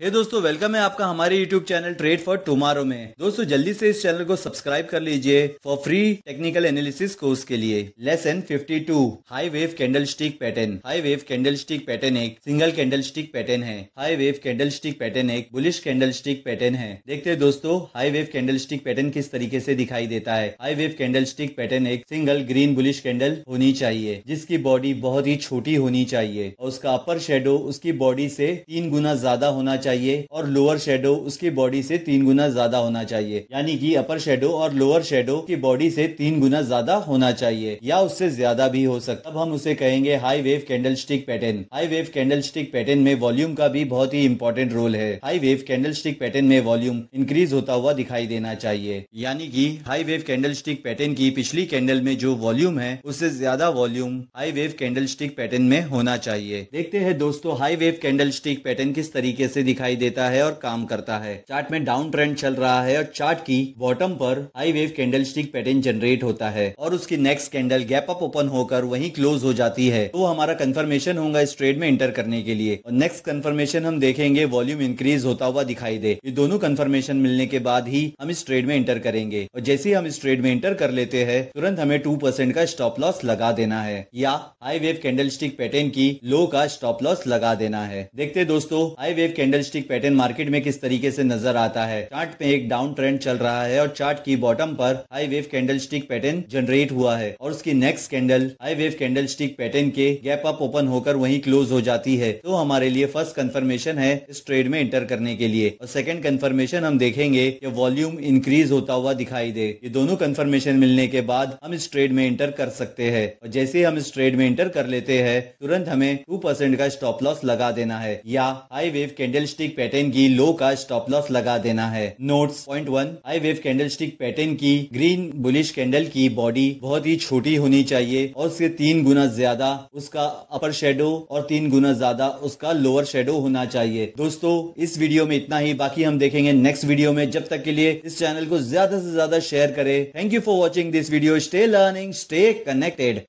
हे hey दोस्तों welcome है आपका हमारे YouTube channel trade for tomorrow में दोस्तों जल्दी से इस चैनल को सब्सक्राइब कर लीजिए for free technical analysis course के लिए lesson 52 high wave candlestick pattern high wave candlestick pattern एक सिंगल कैंडल स्टिक पैटर्न है high wave candlestick pattern एक बुलिश कैंडल स्टिक पैटर्न है देखते है दोस्तों high wave candlestick pattern किस तरीके से दिखाई देता है high wave candlestick pattern एक सिंगल ग्रीन बुलिश कैंडल होनी चाहिए जिसकी बॉडी बहुत ही छोटी होनी चाहिए और उसका अपर शेडो उसकी बॉडी से तीन गुना ज्यादा होना चाहिए और लोअर शेडो उसकी बॉडी से तीन गुना ज्यादा होना चाहिए यानी कि अपर शेडो और लोअर शेडो की बॉडी से तीन गुना ज्यादा होना चाहिए या उससे ज्यादा भी हो सकता अब हम उसे कहेंगे high wave candlestick pattern high wave candlestick pattern में वॉल्यूम का भी बहुत ही इंपॉर्टेंट रोल है high wave candlestick pattern में वॉल्यूम इंक्रीज होता हुआ दिखाई देना चाहिए यानी कि high wave candlestick pattern की पिछली कैंडल में जो वॉल्यूम है उससे ज्यादा volume high wave candlestick pattern में होना चाहिए देखते हैं दोस्तों high wave candlestick pattern किस तरीके से दिखा दिखाई देता है और काम करता है चार्ट में डाउन ट्रेंड चल रहा है और चार्ट की बॉटम पर high wave candlestick pattern generate होता है और उसकी next candle gap up open होकर वहीं क्लोज हो जाती है तो हमारा कंफर्मेशन होगा इस ट्रेड में इंटर करने के लिए और नेक्स्ट कंफर्मेशन हम देखेंगे वॉल्यूम इंक्रीज होता हुआ दिखाई दे ये दोनों कंफर्मेशन मिलने के बाद ही हम इस ट्रेड में इंटर करेंगे और जैसे ही हम इस ट्रेड में इंटर कर लेते हैं तुरंत हमें टू परसेंट का स्टॉप लॉस लगा देना है या high wave candlestick pattern की लो का स्टॉप लॉस लगा देना है देखते दोस्तों high wave candle candlestick pattern market में किस तरीके से नजर आता है चार्ट में एक डाउन ट्रेंड चल रहा है और चार्ट की बॉटम पर high wave candlestick pattern generate हुआ है और उसकी next candle high wave candlestick pattern के गैप अप ओपन होकर वहीं क्लोज हो जाती है तो हमारे लिए फर्स्ट कंफर्मेशन है इस ट्रेड में एंटर करने के लिए और सेकंड कंफर्मेशन हम देखेंगे कि वॉल्यूम इंक्रीज होता हुआ दिखाई दे ये दोनों कंफर्मेशन मिलने के बाद हम इस ट्रेड में एंटर कर सकते हैं और जैसे हम इस ट्रेड में एंटर कर लेते हैं तुरंत हमें टू परसेंट का स्टॉप लॉस लगा देना है या high wave candle candlestick pattern की लो का स्टॉप लॉस लगा देना है notes point one high wave candlestick pattern की ग्रीन बुलिश कैंडल की बॉडी बहुत ही छोटी होनी चाहिए और उसके तीन गुना ज्यादा उसका अपर शेडो और तीन गुना ज्यादा उसका लोअर शेडो होना चाहिए दोस्तों इस वीडियो में इतना ही बाकी हम देखेंगे नेक्स्ट वीडियो में जब तक के लिए इस चैनल को ज्यादा से ज्यादा शेयर करें thank you for watching this video stay learning stay connected